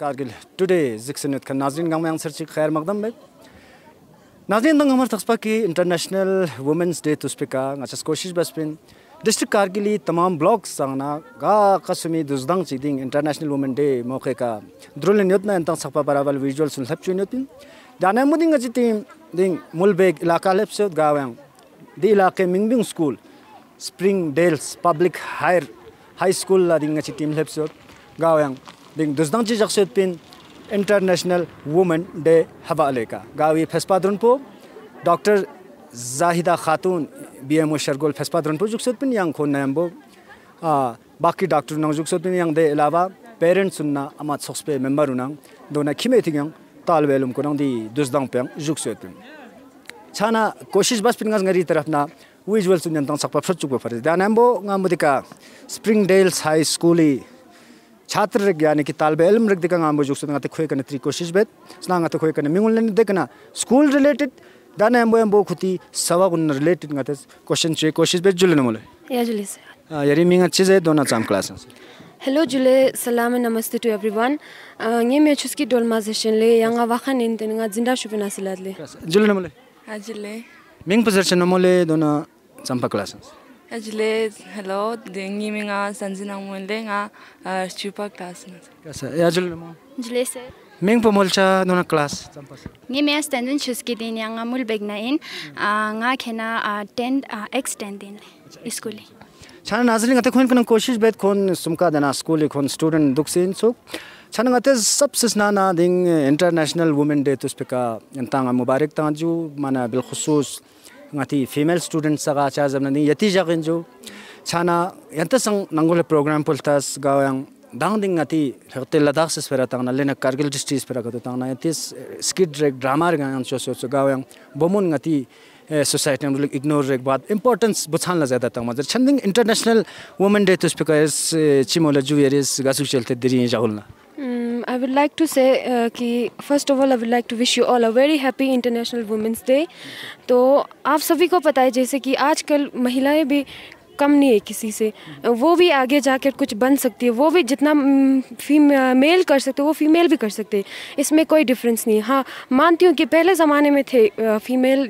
Kargil today जिक्सनत का नाजरीन गांव में आंसर ची खैर मकदम में नाजरीन दंग हमारे तस्पा की इंटरनेशनल वुमेंस डे तुस्पे का अच्छा कोशिश बस पिन डिस्ट्रिक्ट कारगिली तमाम ब्लॉक सांगना गा कसमी दुजदंग ची दिंग इंटरनेशनल वुमेन डे मौके का द्रुल न्योत ना इंतंग सकपा बराबर विजुअल सुन सब चुनियोत पिन दाना मुदिंग अजी टीम दिंग मुलबेग इलाका लेप से गांव दी इलाके मिंगबिंग school spring dales public higher high school दिंग अची टीम लेप से गांव ding dusdang ji jaxsyot pin international women day hawale ka gawi phespadron po doctor zahida khatun bmo shergol phespadron po juksot pin yang khon nambo a baki doctor nang juksot pin yang de alawa parents sunna ama sokspe member una do na khime talwelum ko di dusdang pe juksot pin chana koshish bas pin ngari taraf na visual sunna tang sakpa pa da nambo springdale high school छात्र रग यानी कि तालब इलम रग देखा आम जो सुना खोए कने त्री कोशिश बेत सुना गाते खोए कने मिंगुल ने देखना स्कूल रिलेटेड दाने एम्बो एम्बो खुती सवा उन रिलेटेड गाते क्वेश्चन चे कोशिश बेत जुले नमोले या जुले से यारी मिंग अच्छे से दोना चाम क्लास हेलो जुले सलाम नमस्ते टू एवरीवन ये मैं छुस्की डोलमाजेशन ले यंगा वाखा नेन तेनगा जिंदा शुभना सिलात ले जुले नमोले हां जुले मिंग पजर्शन नमोले दोना चंपा classes Ajle, hello, dengi mi nga sanzi na mwende nga chupa klas. Kasa, e ajle mo? Ajle se. Ming po mulcha nuna klas? Ngi mea standin chuski din ya nga mulbeg na ngati female students sa ga cha jam na ni yati ja gin ju chana yanta sang nangol program pul tas ga yang dang ding ngati herte ladakh se sfera tang na le na kargil district sfera ga tang na yati skit drag drama ga yang so so ga yang bomun ngati a society नुले ignore रेक बात importance बछान ला ज्यादा त म जर छन्दिंग international women day तुस पिकस चिमोला जुयरिस गासु चलते दिरि जाहुल ना आई वुड लाइक टू से कि first of all I would like to wish you all a very happy international women's day तो आप सभी को पता है जैसे कि आजकल महिलाएं भी कम नहीं है किसी से वो भी आगे जाकर कुछ बन सकती है वो भी जितना मेल कर सकते वो फीमेल भी कर सकते हैं इसमें कोई डिफरेंस नहीं है हाँ मानती हूँ कि पहले ज़माने में थे फीमेल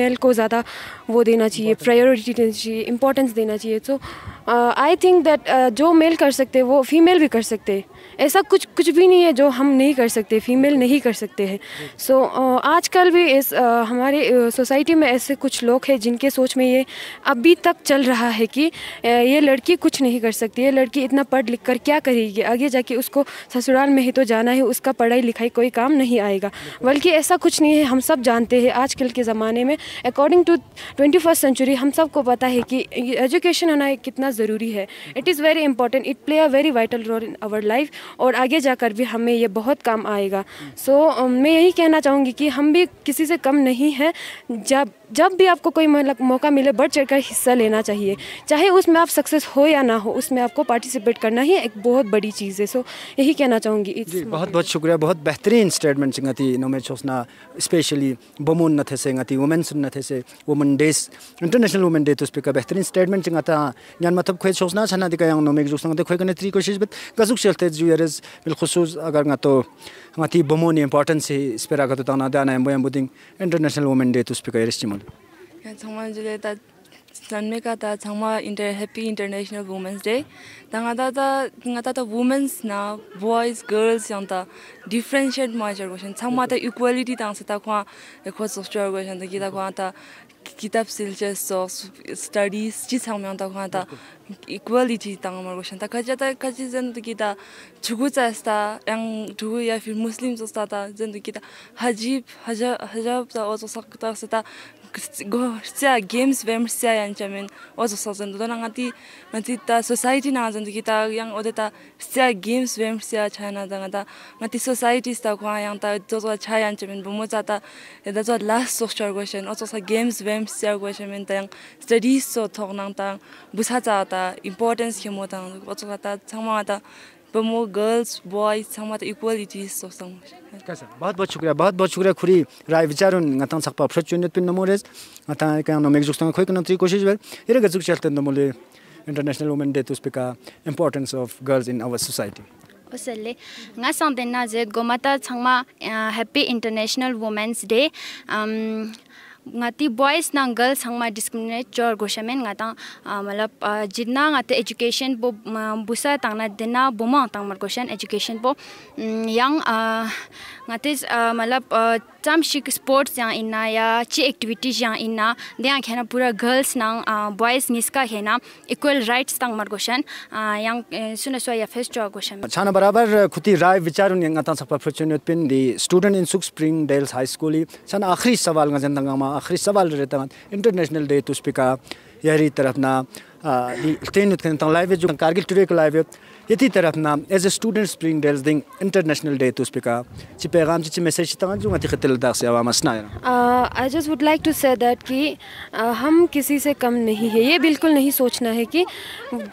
मेल को ज़्यादा वो देना चाहिए प्रायोरिटी देनी चाहिए इम्पोर्टेंस देना चाहिए तो so, आई थिंक दैट जो मेल कर सकते वो फीमेल भी कर सकते ऐसा कुछ कुछ भी नहीं है जो हम नहीं कर सकते फीमेल नहीं कर सकते हैं सो so, uh, आजकल भी इस uh, हमारे सोसाइटी में ऐसे कुछ लोग हैं जिनके सोच में ये अभी तक चल रहा है कि ये लड़की कुछ नहीं कर सकती ये लड़की इतना पढ़ लिख कर क्या करेगी आगे जाके उसको ससुराल में ही तो जाना है उसका पढ़ाई लिखाई कोई काम नहीं आएगा बल्कि ऐसा कुछ नहीं है हम सब जानते हैं आजकल के ज़माने में अकॉर्डिंग टू ट्वेंटी सेंचुरी हम सबको पता है कि एजुकेशन होना कितना ज़रूरी है it is very important it play a very vital role in our life और आगे जाकर भी हमें ये बहुत काम आएगा सो so, मैं यही कहना चाहूँगी कि हम भी किसी से कम नहीं हैं जब जब भी आपको कोई मतलब मौका मिले बढ़ चढ़ कर हिस्सा लेना चाहिए चाहे उसमें आप सक्सेस हो या ना हो उसमें आपको पार्टिसिपेट करना ही एक बहुत बड़ी चीज़ है सो यही कहना चाहूँगी जी बहुत बहुत शुक्रिया बहुत बेहतरीन स्टेटमेंट से गति नोमे सोचना स्पेशली बमोन नथे थे से गति वुमेन सुन न थे से women day international women day तो उस पर बेहतरीन स्टेटमेंट से हाँ यान मतलब खोए सोचना छना दिखा या नोमे जो गते तो खोए कने कोशिश बत गजुक चलते जो यारज बिलखसूस अगर तो गति बमोन इंपॉर्टेंस ही इस पर आगत तना तो दाना एम्बो एम्बोदिंग इंटरनेशनल वुमेन डे तो उस पर का Sanmeka ta changma inter happy international women's day ta nga ta ta nga ta ta women's na boys girls yang ta differentiate ma jar go shen changma ta equality ta sa ta kwa ekho so jar go shen ta gi ta kwa ta kitab sil che so studies chi sang myang ta kwa ta go sia games vem sia yang chamin was so zen do nang ati ngati ta society na zen ki ta yang ode ta sia games vem sia china da nga ta ngati society sta पर मो girls boy सम मत equality सो सम कैसा बहुत बहुत शुक्रिया बहुत बहुत शुक्रिया खुरी राय विचार उन गतन सख पर छ चुनित पिन नमोरेस अता एक नो मेक जुस्तन खै कन त्री कोशिश वेल इरे गजुक चलते नमोले international women day to speak importance of girls in nga sang na je goma changma eh, happy international womens day um, ngati boys nang girls hang ma discriminate chor go ngata nga ta matlab nga te education bo busa tangna na dena bo ma tang mar education bo mm, yang ngati matlab cham shik sports yang ina ya chi activities yang ina de ang khena pura girls nang boys nis ka hena equal rights tang mar question yang e, suna so ya face chor go chana barabar khuti rai vicharun nga ta sapra opportunity pin the student in suk spring dales high school chana akhri sawal nga jan ma आखिरी सवाल रहता international day तुष्पिका यारी तरफ ना तेन तंग live जो Kargil today को लाइव यति तरफ ना as a student spring dales दिंग इंटरनेशनल डे तुस पिका चि पैगाम चि मैसेज त जो मति खतिल दाग से आवाम असना I just would like to say that कि हम किसी से कम नहीं है ये बिल्कुल नहीं सोचना है कि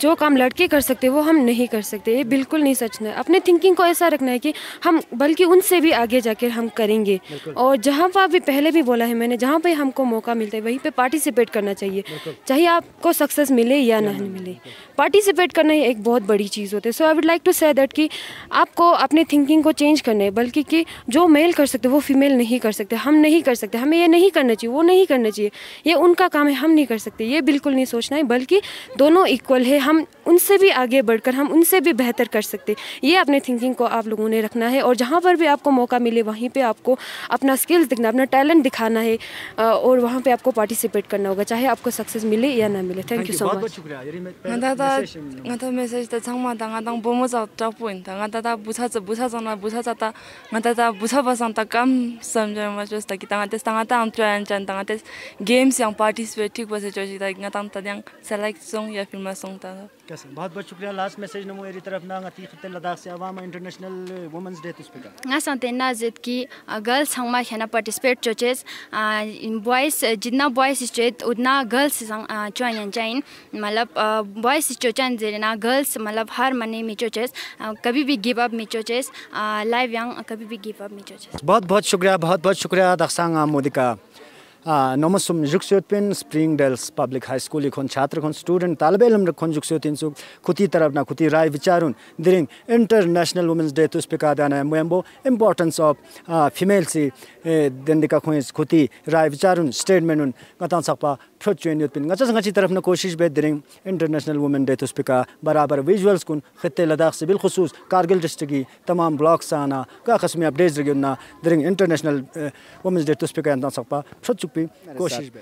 जो काम लड़के कर सकते वो हम नहीं कर सकते ये बिल्कुल नहीं सोचना है अपने थिंकिंग को ऐसा रखना है कि हम बल्कि उनसे भी आगे जाकर हम करेंगे और जहाँ पर भी पहले भी बोला है मैंने जहाँ पर हमको मौका मिलता है वहीं पर पार्टिसिपेट करना चाहिए चाहे आपको सक्सेस मिले या ना मिले पार्टिसिपेट करना ही एक बहुत बड़ी चीज़ होती होते so I would like to say that कि आपको अपने थिंकिंग को चेंज करना है बल्कि कि जो मेल कर सकते वो फीमेल नहीं कर सकते हम नहीं कर सकते हमें ये नहीं करना चाहिए वो नहीं करना चाहिए ये उनका काम है हम नहीं कर सकते ये बिल्कुल नहीं सोचना है बल्कि दोनों इक्वल है हम उनसे भी आगे बढ़कर हम उनसे भी बेहतर कर सकते ये अपने थिंकिंग को आप लोगों ने रखना है और जहाँ पर भी आपको मौका मिले वहीं पर आपको अपना स्किल्स दिखना अपना टैलेंट दिखाना है और वहाँ पर आपको पार्टिसिपेट करना होगा चाहे आपको सक्सेस मिले या ना मिले थैंक यू सो मच मतलब message ngadang bomo za ta point nga ta ta busa za busa za na busa za ta nga ta ta busa ba sa ta kam samjha ma chos ta kitanga tes tanga ta am tran chan tanga tes games yang participate ठीक बसे चोसी ता nga tam ta yang select song ya film song ta कैसे बहुत बहुत शुक्रिया last message नमो मेरी तरफ ना अती खते लद्दाख से अवाम इंटरनेशनल वुमेंस डे तुस पे का nga sante na zit ki girls hang ma khana participate choches boys jitna boys straight utna girls sang chuan yan chain मतलब boys chochan zena girls मतलब हर mane mi choches kabhi bhi give up mi choches live yang kabhi bhi give up mi choches बहुत बहुत शुक्रिया बहुत बहुत शुक्रिया दक्षांग मोदी का नमस्म जुक्स्योतिन spring dales public high school इखोन छात्र खन स्टूडेंट तालब खन रखोन जुक्स्योतिन सुख खुती तरफ ना खुती राय विचारुन दिरिंग इंटरनेशनल वुमेन्स डे तो स्पिका दाना है मुएम्बो इम्पोर्टेंस ऑफ फीमेल सी दिन दिका खुती राय विचारुन स्टेटमेंट उन गतान सकपा थ्रो चुन युथ पिन गचा तरफ न कोशिश बे दिरिंग इंटरनेशनल वुमेन डे तुस्पिका बराबर विजुअल्स कुन खत्ते लद्दाख से बिलखसूस कारगिल डिस्ट्रिक्ट की तमाम ब्लॉक आना का खसम अपडेट्स रगी ना दिरिंग इंटरनेशनल वुमेन्स डे तुस्पिका अंदा सकपा थ्रो चुपी कोशिश बे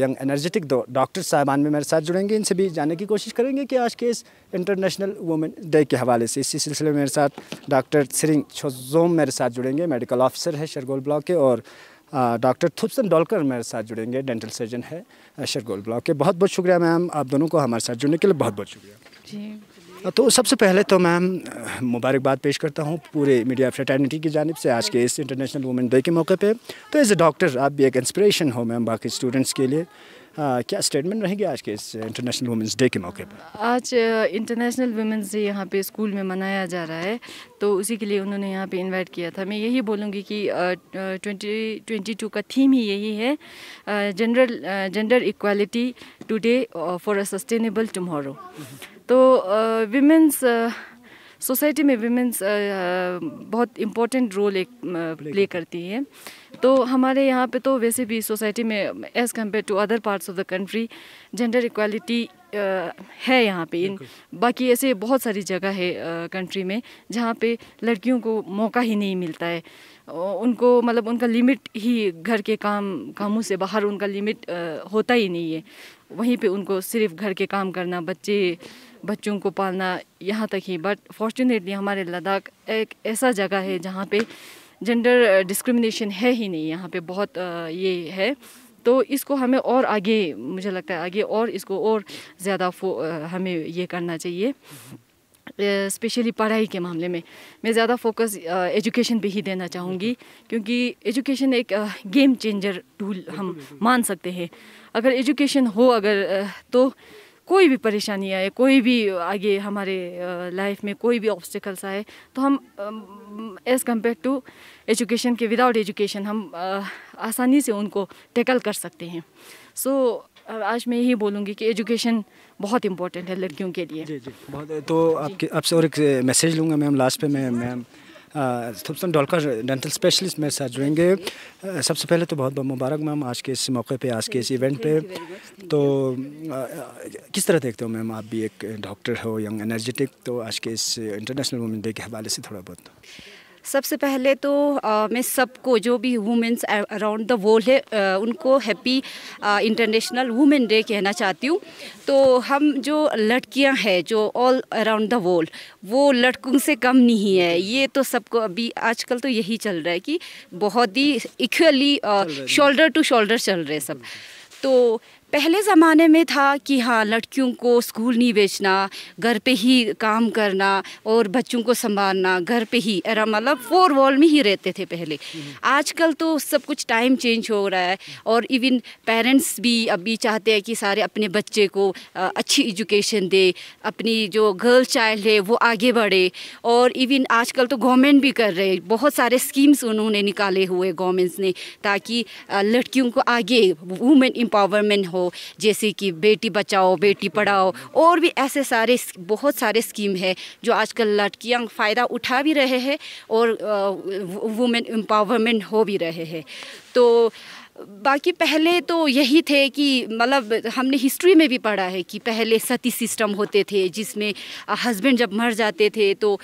यंग एनर्जेटिक डॉक्टर साहबान में मेरे साथ जुड़ेंगे इनसे भी जानने की कोशिश करेंगे कि आज के इस इंटरनेशनल वुमेन डे के हवाले से इसी सिलसिले में मेरे साथ डॉक्टर सिरिंग छोजोम मेरे साथ जुड़ेंगे मेडिकल ऑफिसर है शरगोल ब्लॉक के और डॉक्टर थुपसन डोलकर मेरे साथ जुड़ेंगे डेंटल सर्जन है शरगोल ब्लॉक के बहुत बहुत शुक्रिया मैम आप दोनों को हमारे साथ जुड़ने के लिए बहुत बहुत शुक्रिया जी तो सबसे पहले तो मैम मुबारकबाद पेश करता हूँ पूरे मीडिया फ्रेटर्निटी की जानब से आज के इस इंटरनेशनल वुमेन डे के मौके पर तो एज ए डॉक्टर आप भी एक इंस्परेशन हो मैम बाकी स्टूडेंट्स के लिए हाँ, क्या स्टेटमेंट रहेगी आज के इस इंटरनेशनल वुमेंस डे के मौके पर आज इंटरनेशनल वुमेंस डे यहाँ पे स्कूल में मनाया जा रहा है तो उसी के लिए उन्होंने यहाँ पे इनवाइट किया था मैं यही बोलूँगी कि ट्वेंटी ट्वेंटी टू का थीम ही यही है general gender equality today for a sustainable tomorrow तो विमेंस सोसाइटी में वीमेंस बहुत इम्पोर्टेंट रोल एक प्ले करती है तो हमारे यहाँ पे तो वैसे भी सोसाइटी में as compare to other parts of the country gender equality है यहाँ पे इन बाकी ऐसे बहुत सारी जगह है कंट्री में जहाँ पे लड़कियों को मौका ही नहीं मिलता है उनको मतलब उनका लिमिट ही घर के काम कामों से बाहर उनका लिमिट होता ही नहीं है वहीं पे उनको सिर्फ घर के काम करना बच्चे बच्चों को पालना यहाँ तक ही बट फॉर्चुनेटली हमारे लद्दाख एक ऐसा जगह है जहाँ पे जेंडर डिस्क्रिमिनेशन uh, है ही नहीं यहाँ पे बहुत uh, ये है तो इसको हमें और आगे मुझे लगता है आगे और इसको और ज़्यादा uh, हमें ये करना चाहिए स्पेशली पढ़ाई के मामले में मैं ज़्यादा फोकस एजुकेशन पे ही देना चाहूँगी क्योंकि एजुकेशन एक गेम चेंजर टूल हम मान सकते हैं अगर एजुकेशन हो अगर तो कोई भी परेशानी आए कोई भी आगे हमारे लाइफ में कोई भी ऑब्स्टिकल्स आए तो हम एज़ कम्पेयर टू एजुकेशन के विदाउट एजुकेशन हम आसानी से उनको टैकल कर सकते हैं सो so, आज मैं यही बोलूँगी कि एजुकेशन बहुत इंपॉर्टेंट है लड़कियों के लिए जी जी बहुत तो आपके आपसे और एक मैसेज लूँगा मैम लास्ट पे मैं ma'am Thapsan Dolkar dental specialist मेरे साथ जुड़ेंगे सबसे पहले तो बहुत बहुत मुबारक मैम आज के इस मौके पे आज के इस इवेंट पे तो किस तरह देखते हो मैम आप भी एक डॉक्टर हो यंग एनर्जेटिक तो आज के इस इंटरनेशनल वुमेन डे के हवाले से थोड़ा बहुत सबसे पहले तो आ, मैं सबको जो भी वुमेंस अराउंड द वर्ल्ड है आ, उनको हैप्पी इंटरनेशनल वुमेन डे कहना चाहती हूँ तो हम जो लड़कियाँ हैं जो ऑल अराउंड द वर्ल्ड वो लड़कों से कम नहीं है ये तो सबको अभी आजकल तो यही चल रहा है कि बहुत ही इक्वली शोल्डर टू शोल्डर चल रहे सब तो पहले ज़माने में था कि हाँ लड़कियों को स्कूल नहीं बेचना घर पे ही काम करना और बच्चों को संभालना घर पे ही मतलब फोर वॉल में ही रहते थे पहले आजकल तो सब कुछ टाइम चेंज हो रहा है और इवन पेरेंट्स भी अभी चाहते हैं कि सारे अपने बच्चे को अच्छी एजुकेशन दे अपनी जो गर्ल चाइल्ड है वो आगे बढ़े और इवन आजकल तो गवर्नमेंट भी कर रहे बहुत सारे स्कीम्स उन्होंने निकाले हुए गवर्नमेंट्स ने ताकि लड़कियों को आगे वुमेन एम्पावरमेंट हो हो जैसे कि बेटी बचाओ बेटी पढ़ाओ और भी ऐसे सारे बहुत सारे स्कीम है जो आजकल लड़कियाँ फ़ायदा उठा भी रहे हैं और वुमेन एम्पावरमेंट हो भी रहे हैं तो बाकी पहले तो यही थे कि मतलब हमने हिस्ट्री में भी पढ़ा है कि पहले सती सिस्टम होते थे जिसमें हस्बैंड जब मर जाते थे तो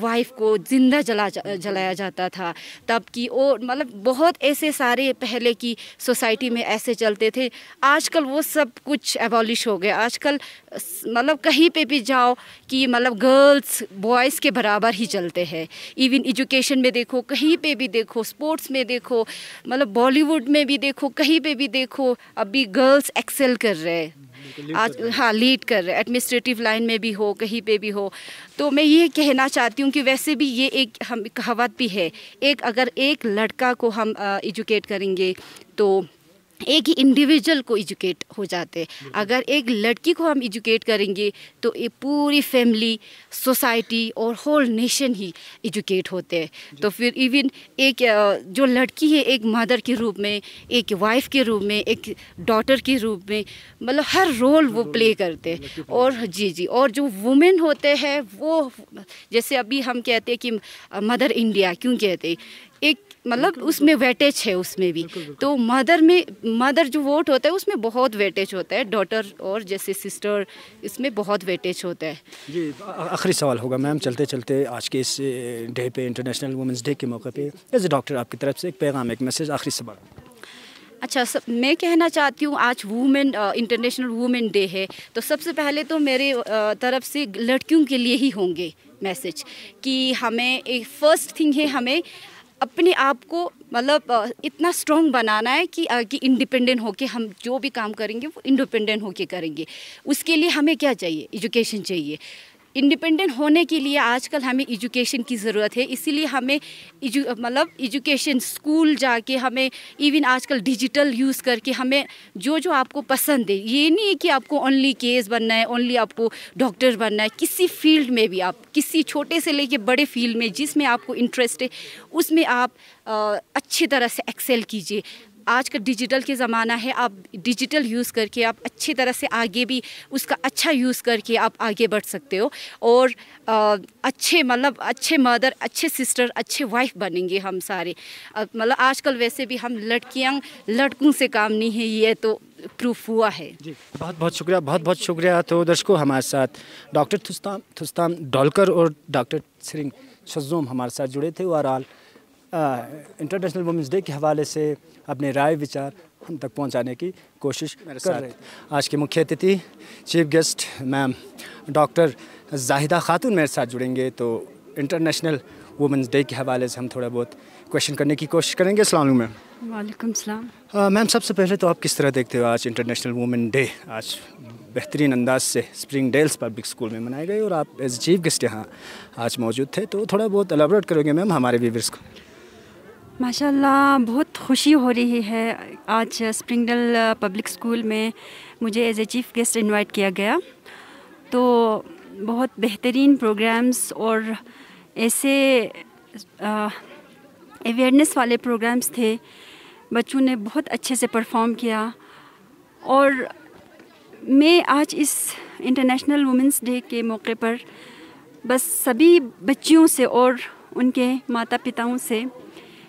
वाइफ को ज़िंदा जला जलाया जाता था तब कि वो मतलब बहुत ऐसे सारे पहले की सोसाइटी में ऐसे चलते थे आजकल वो सब कुछ एबॉलिश हो गया आजकल मतलब कहीं पे भी जाओ कि मतलब गर्ल्स बॉयज़ के बराबर ही चलते हैं इवन एजुकेशन में देखो कहीं पे भी देखो स्पोर्ट्स में देखो मतलब बॉलीवुड में भी देखो कहीं पे भी देखो अभी गर्ल्स एक्सेल कर रहे हैं आज हाँ लीड कर रहे हैं एडमिनिस्ट्रेटिव लाइन में भी हो कहीं पे भी हो तो मैं ये कहना चाहती हूँ कि वैसे भी ये एक हम कहावत भी है एक अगर एक लड़का को हम एजुकेट करेंगे तो एक ही इंडिविजुअल को एजुकेट हो जाते हैं अगर एक लड़की को हम एजुकेट करेंगे तो ये पूरी फैमिली सोसाइटी और होल नेशन ही एजुकेट होते हैं तो फिर इवन एक जो लड़की है एक मदर के रूप में एक वाइफ के रूप में एक डॉटर के रूप में मतलब हर रोल वो प्ले करते हैं और जी जी और जो वुमेन होते हैं वो जैसे अभी हम कहते हैं कि मदर इंडिया क्यों कहते हैं एक मतलब उसमें वेटेज है उसमें भी तो मदर में मदर जो वोट होता है उसमें बहुत वेटेज होता है डॉटर और जैसे सिस्टर इसमें बहुत वेटेज होता है जी आखिरी सवाल होगा मैम चलते चलते आज के इस डे पे इंटरनेशनल वुमेंस डे के मौके पे एज ए डॉक्टर आपकी तरफ से एक पैगाम एक मैसेज आखिरी सवाल अच्छा सब मैं कहना चाहती हूँ आज वुमेन इंटरनेशनल वुमेन डे है तो सबसे पहले तो मेरे तरफ से लड़कियों के लिए ही होंगे मैसेज कि हमें एक फ़र्स्ट थिंग है हमें अपने आप को मतलब इतना स्ट्रॉन्ग बनाना है कि कि इंडिपेंडेंट होके हम जो भी काम करेंगे वो इंडिपेंडेंट होके करेंगे उसके लिए हमें क्या चाहिए एजुकेशन चाहिए इंडिपेंडेंट होने के लिए आजकल हमें एजुकेशन की ज़रूरत है इसीलिए हमें मतलब एजुकेशन स्कूल जाके हमें इवन आजकल डिजिटल यूज़ करके हमें जो जो आपको पसंद है ये नहीं है कि आपको ओनली केस बनना है ओनली आपको डॉक्टर बनना है किसी फील्ड में भी आप किसी छोटे से लेके बड़े फील्ड में जिसमें आपको इंटरेस्ट है उसमें आप आ, अच्छी तरह से एक्सेल कीजिए आज का डिजिटल के ज़माना है आप डिजिटल यूज़ करके आप अच्छी तरह से आगे भी उसका अच्छा यूज़ करके आप आगे बढ़ सकते हो और आ, अच्छे मतलब अच्छे मदर अच्छे सिस्टर अच्छे वाइफ बनेंगे हम सारे मतलब आजकल वैसे भी हम लड़कियाँ लड़कों से काम नहीं है ये तो प्रूफ हुआ है जी बहुत बहुत शुक्रिया बहुत बहुत शुक्रिया तो दर्शकों हमारे साथ डॉक्टर थुस्तान थुस्तान डॉलकर और डॉक्टर सिंह शजूम हमारे साथ जुड़े थे ओवरऑल इंटरनेशनल वुमेंस डे के हवाले से अपने राय विचार हम तक पहुंचाने की कोशिश कर रहे आज के मुख्य अतिथि chief guest ma'am doctor Zahida Khatoon मेरे साथ जुड़ेंगे तो इंटरनेशनल वुमेंस डे के हवाले से हम थोड़ा बहुत क्वेश्चन करने की कोशिश करेंगे अस्सलाम मैम वालेकुम सलाम मैम सबसे पहले तो आप किस तरह देखते हो आज इंटरनेशनल वुमेन डे आज बेहतरीन अंदाज से स्प्रिंग डेल्स पब्लिक स्कूल में मनाए गए और आप एज चीफ गेस्ट यहाँ आज मौजूद थे तो थोड़ा बहुत एलाबोरेट करोगे मैम हमारे व्यूवर्स को माशाल्लाह बहुत खुशी हो रही है आज स्प्रिंगडल पब्लिक स्कूल में मुझे as a chief guest invite किया गया तो बहुत बेहतरीन प्रोग्राम्स और ऐसे अवेयरनेस वाले प्रोग्राम्स थे बच्चों ने बहुत अच्छे से परफॉर्म किया और मैं आज इस इंटरनेशनल वुमेंस डे के मौके पर बस सभी बच्चियों से और उनके माता पिताओं से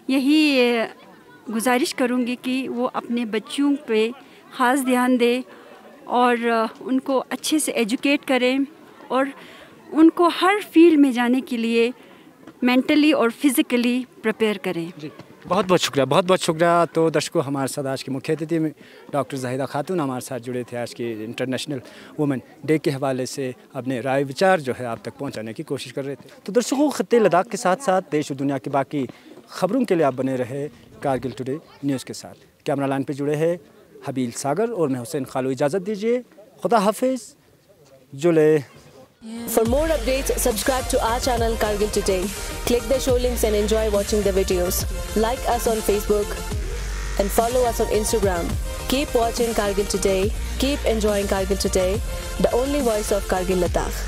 यही गुजारिश करूँगी कि वो अपने बच्चों पे ख़ास ध्यान दें और उनको अच्छे से एजुकेट करें और उनको हर फील्ड में जाने के लिए मेंटली और फिज़िकली प्रपेयर करें जी बहुत बहुत शुक्रिया बहुत बहुत शुक्रिया तो दर्शकों हमारे साथ आज के मुख्य अतिथि में डॉक्टर जाहिदा खातून हमारे साथ जुड़े थे आज के इंटरनेशनल वुमेन डे के हवाले से अपने राय विचार जो है आप तक पहुंचाने की कोशिश कर रहे थे तो दर्शकों ख़त्े लद्दाख के साथ साथ देश और दुनिया के बाकी खबरों के लिए आप बने रहे कारगिल टुडे न्यूज़ के साथ कैमरा लाइन पर जुड़े हैं हबील सागर और मैं हुसैन खालू इजाज़त दीजिए खुदा हाफिज जुले For more updates, subscribe to our channel Kargil Today. Click the show links and enjoy watching the videos. Like us on Facebook and follow us on Instagram. Keep watching Kargil Today. Keep enjoying Kargil Today, the only voice of Kargil Ladakh.